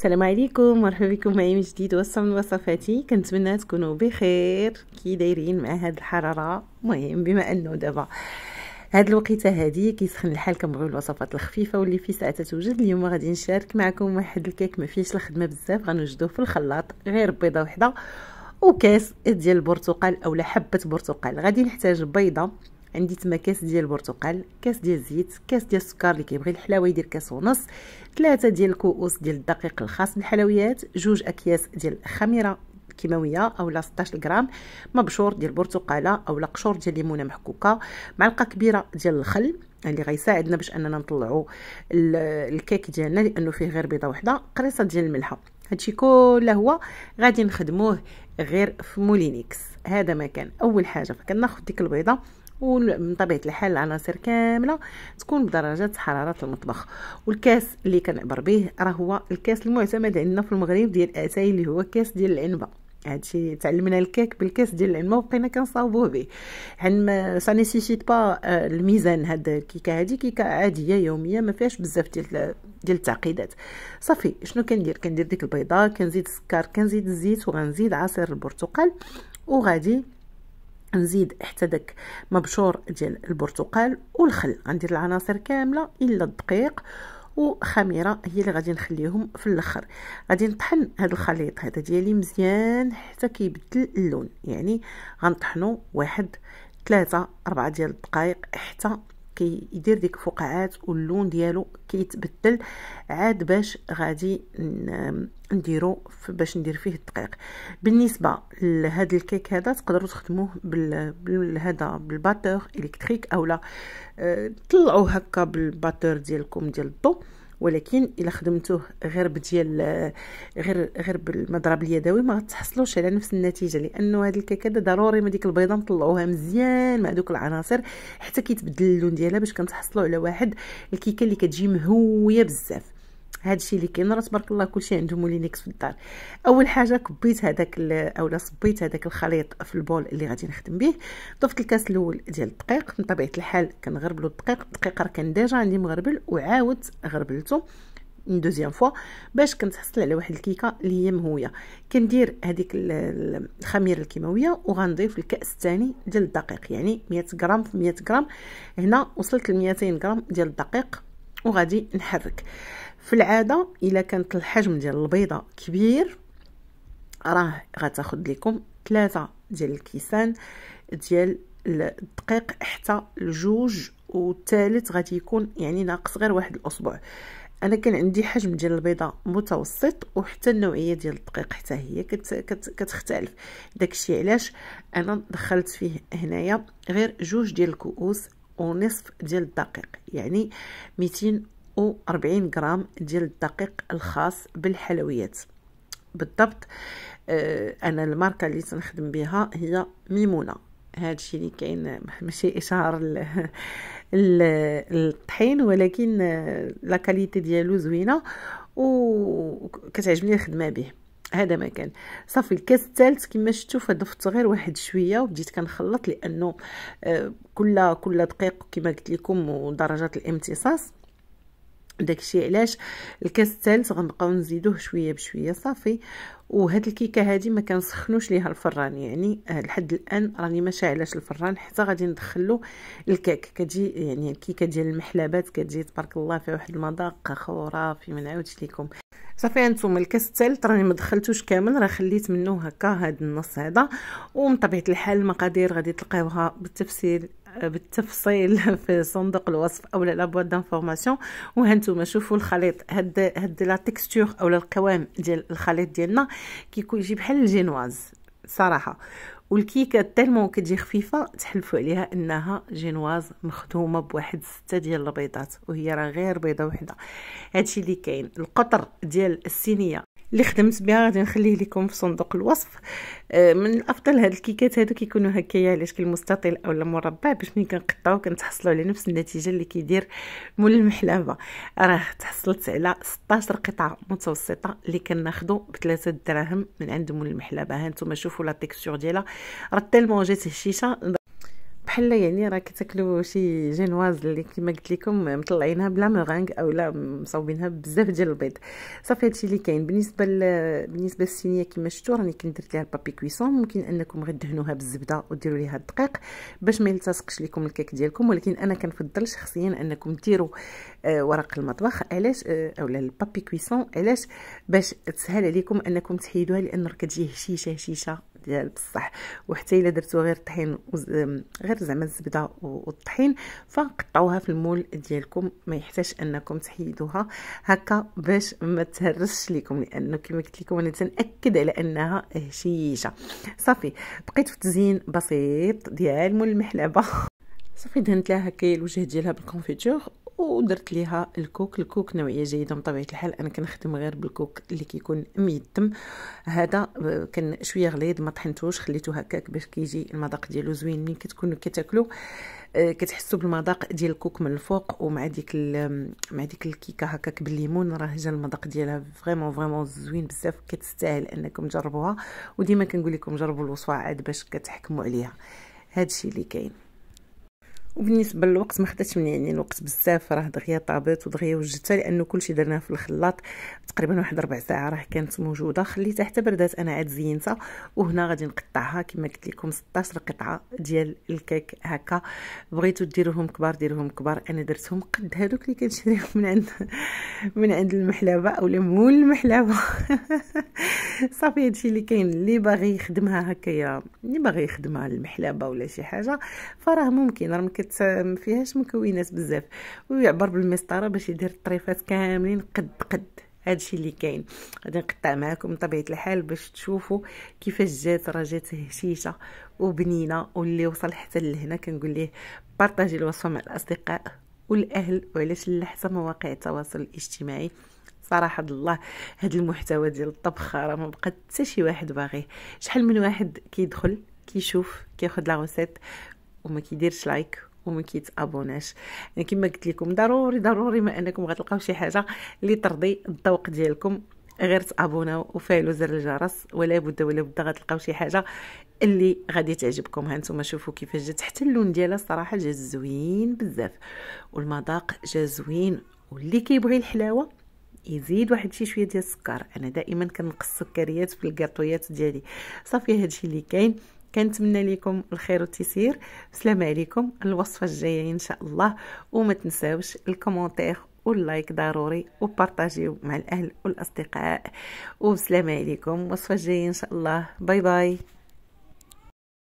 السلام عليكم مرحبا بكم معايا من جديد وصفه من وصفاتي كنتمنى تكونوا بخير كي دايرين مع هاد الحراره مهم بما انه دابا هاد الوقيته هادي كيسخن الحال كنبغيو الوصفات الخفيفه واللي في ساعه توجد اليوم غادي نشارك معكم واحد الكيك ما فيهش الخدمه بزاف غنوجدوه في الخلاط غير بيضه وحده وكاس ديال البرتقال اولا حبه برتقال غادي نحتاج بيضه عندي تما كاس ديال البرتقال كاس ديال الزيت كاس ديال السكر اللي كيبغي الحلاوه يدير كاس ونص ثلاثه ديال الكؤوس ديال الدقيق الخاص بالحلويات جوج اكياس ديال الخميره الكيماويه اولا 16 غرام مبشور ديال البرتقاله اولا قشور ديال الليمونه محكوكه معلقه كبيره ديال الخل اللي غيساعدنا باش اننا نطلعوا الكيك ديالنا لانه فيه غير بيضه وحده قريصه ديال الملحه هادشي كله هو غادي نخدموه غير في مولينيكس هذا ما كان اول حاجه فكناخذ ديك البيضه ومن طبيعه الحال العناصر كامله تكون بدرجه حراره المطبخ والكاس اللي كنعبر به راه هو الكاس المعتمد عندنا في المغرب ديال اتاي اللي هو كاس ديال العنبه هادشي تعلمنا الكيك بالكاس ديال العنبه وبقينا كنصاوبوه به حن ما سانيسيشيت با الميزان هاد الكيكه هادي كيكه عاديه يوميه ما فيهاش بزاف ديال ديال التعقيدات صافي شنو كندير كندير ديك البيضه كنزيد السكر كنزيد الزيت وغنزيد عصير البرتقال وغادي نزيد حتى داك مبشور ديال البرتقال والخل غندير العناصر كامله الا الدقيق وخميره هي اللي غادي نخليهم في الاخر غادي نطحن هذا الخليط هذا ديالي مزيان حتى كيبدل اللون يعني غنطحنو واحد ثلاثة أربعة ديال الدقائق حتى كيدير ديك الفقاعات واللون ديالو كيتبدل عاد باش غادي نديرو باش ندير فيه الدقيق بالنسبه لهذا الكيك هذا تقدروا تخدموه بالهذا بالباتور الكتريك اولا آه، طلعوه هكا بالباتور ديالكم ديال الضو ولكن الا خدمتوه غير بديال غير غير بالمضرب اليدوي ما غتحصلوش على نفس النتيجه لانه هذه الكيكه ضروري من ديك البيضه نطلعوها مزيان مع دوك العناصر حتى كيتبدل اللون ديالها باش كنتحصلوا على واحد الكيكه اللي كتجي مهويه بزاف هذا الشيء اللي كاين راه تبارك الله كلشي عندهم لينكس في الدار اول حاجه كبيت هذاك اولا صبيت هذاك الخليط في البول اللي غادي نخدم به ضفت الكاس الاول ديال الدقيق من طبيعه الحال كنغربلو الدقيق الدقيق راه كان ديجا عندي مغربل وعاود غربلته اون دوزيام فوا باش كنتحصل على واحد الكيكه اللي هي مهويه كندير هذيك الخميره الكيماويه وغنضيف الكاس الثاني ديال الدقيق يعني 100 غرام في 100 غرام هنا وصلت ل 200 غرام ديال الدقيق وغادي نحرك في العاده الا كانت الحجم ديال البيضه كبير راه غتاخد لكم ثلاثة ديال الكيسان ديال الدقيق حتى لجوج والثالث غادي يكون يعني ناقص غير واحد الاصبع انا كان عندي حجم ديال البيضه متوسط وحتى النوعيه ديال الدقيق حتى هي كت كت كتختلف داكشي علاش انا دخلت فيه هنايا غير جوج ديال الكؤوس ونصف ديال الدقيق يعني 200 140 غرام ديال الدقيق الخاص بالحلويات بالضبط آه، انا الماركه اللي تنخدم بها هي ميمونه هذا الشيء اللي كاين ماشي اشهار الطحين ولكن آه، لا كاليتي ديالو زوينه وكتعجبني الخدمه به هذا ما كان صافي الكاس الثالث كما شفتوا فضفت غير واحد شويه وبديت كنخلط لانه آه، كل كل دقيق كما قلت لكم ودرجات الامتصاص داكشي علاش الكاس الثالث غنبقاو نزيدوه شويه بشويه صافي وهاد الكيكه هادي ما كنسخنوش ليها الفران يعني لحد الان راني ما شاعلاش الفران حتى غادي ندخلو الكاك كتجي يعني الكيكه ديال المحلبات كتجي تبارك الله فيها واحد المذاق خرافي ما نعاودش لكم صافي هانتوما الكاس الثالث راني ما دخلتوش كامل راه خليت منه هكا هاد النص هذا ومن طبيعه الحال المقادير غادي تلقاوها بالتفصيل بالتفصيل في صندوق الوصف اولا لابوات دانفورماسيون وهانتوما شوفوا الخليط هاد هاد لا تيكستور اولا القوام ديال الخليط ديالنا كيكون يجي بحال الجينواز صراحه والكيكه تالمون كتجي خفيفه تحلفوا عليها انها جينواز مخدومه بواحد سته ديال البيضات وهي راه غير بيضه وحده هادشي اللي كاين القطر ديال الصينيه اللي خدمت بها غادي نخليه لكم في صندوق الوصف آه، من الافضل هاد الكيكات هادو كيكونوا هكايا على شكل مستطيل اولا مربع باش ملي كنقطعو كنتحصلوا على نفس النتيجه اللي كيدير مول المحلبه راه تحصلت على 16 قطعه متوسطه اللي كناخذو ب 3 دراهم من عند مول المحلبه ها نتوما شوفوا لا تيكستور ديالها راه تالمون جات هشيشه بحال يعني راه تاكلوا شي جينواز اللي كما قلت لكم مطلعينها بلا مغانغ اولا مصاوبينها بزاف ديال البيض صافي هادشي اللي كاين بالنسبه بالنسبه للصينيه كما شفتوا راني كنت درت ليها البابي كويسون ممكن انكم غدهنوها بالزبده وديروا ليها الدقيق باش ما يلتصقش لكم الكيك ديالكم ولكن انا كنفضل شخصيا انكم ديروا آه، ورق المطبخ علاش آه، اولا البابي كويسون علاش باش تسهل عليكم انكم تحيدوها لان راه كتجي هشيشه هشيشه ديال بصح وحتى الا درتو غير طحين غير زعما الزبده والطحين فقطعوها في المول ديالكم ما يحتاج انكم تحيدوها هكا باش ما تهرسش ليكم لانه كما قلت لكم انا تنأكد على انها هشيشه صافي بقيت في تزيين بسيط ديال مول المحلبه صافي دهنت لها هكا الوجه ديالها بالكونفيتور ودرت ليها الكوك الكوك نوعيه جيده من طبيعه الحال انا كنخدم غير بالكوك اللي كيكون ميتم هذا آه، كان شويه غليظ ما طحنتوش خليته هكاك باش كيجي المذاق ديالو زوين ملي كتكونوا كتاكلوا آه، كتحسوا بالمذاق ديال الكوك من الفوق ومع ديك مع ديك الكيكه هكاك بالليمون راه جا المذاق ديالها فريمون فريمون زوين بزاف كتستاهل انكم تجربوها وديما كنقول لكم جربوا الوصفه عاد باش كتحكموا عليها هادشي اللي كاين وبالنسبه للوقت ما خدتش مني يعني الوقت بزاف راه دغيا طابت ودغيا وجدتها لانه كلشي درناه في الخلاط تقريبا واحد ربع ساعه راه كانت موجوده خليتها حتى بردات انا عاد زينتها وهنا غادي نقطعها كما قلت لكم 16 قطعه ديال الكيك هكا بغيتو ديروهم كبار ديروهم كبار انا درتهم قد هذوك اللي كنشريهم من عند من عند المحلبه اولا مول المحلبه صافي هادشي اللي كاين اللي باغي يخدمها هكايا اللي باغي يخدمها المحلبه ولا شي حاجه فراه ممكن راه كت ما فيهاش مكونات بزاف ويعبر بالمسطره باش يدير الطريفات كاملين قد قد هادشي اللي كاين غادي نقطع معكم بطبيعه الحال باش تشوفوا كيفاش جات راه جات هشيشه وبنينه واللي وصل حتى لهنا كنقول ليه بارطاجي الوصفه مع الاصدقاء والاهل وعلاش لا حتى مواقع التواصل الاجتماعي صراحه الله هاد المحتوى ديال الطبخ راه ما بقى حتى شي واحد باغيه شحال من واحد كيدخل كيشوف كياخذ لا وما كيديرش لايك وما كيتابوناش يعني كما قلت لكم ضروري ضروري ما انكم غتلقاو شي حاجه اللي ترضي الذوق ديالكم غير تابوناو وفعلوا زر الجرس ولا بد ولا بد غتلقاو شي حاجه اللي غادي تعجبكم ها نتوما شوفوا كيفاش جات حتى اللون ديالها الصراحه جا زوين بزاف والمذاق جا زوين واللي كيبغي الحلاوه يزيد واحد شي شويه ديال السكر انا دائما كنقص السكريات في الكاطويات ديالي صافي هادشي اللي كاين كنتمنى لكم الخير والتيسير بسلام عليكم الوصفه الجايه ان شاء الله وما تنساوش الكومونتير واللايك ضروري وبارطاجيو مع الاهل والاصدقاء وبسلام عليكم الوصفه الجايه ان شاء الله باي باي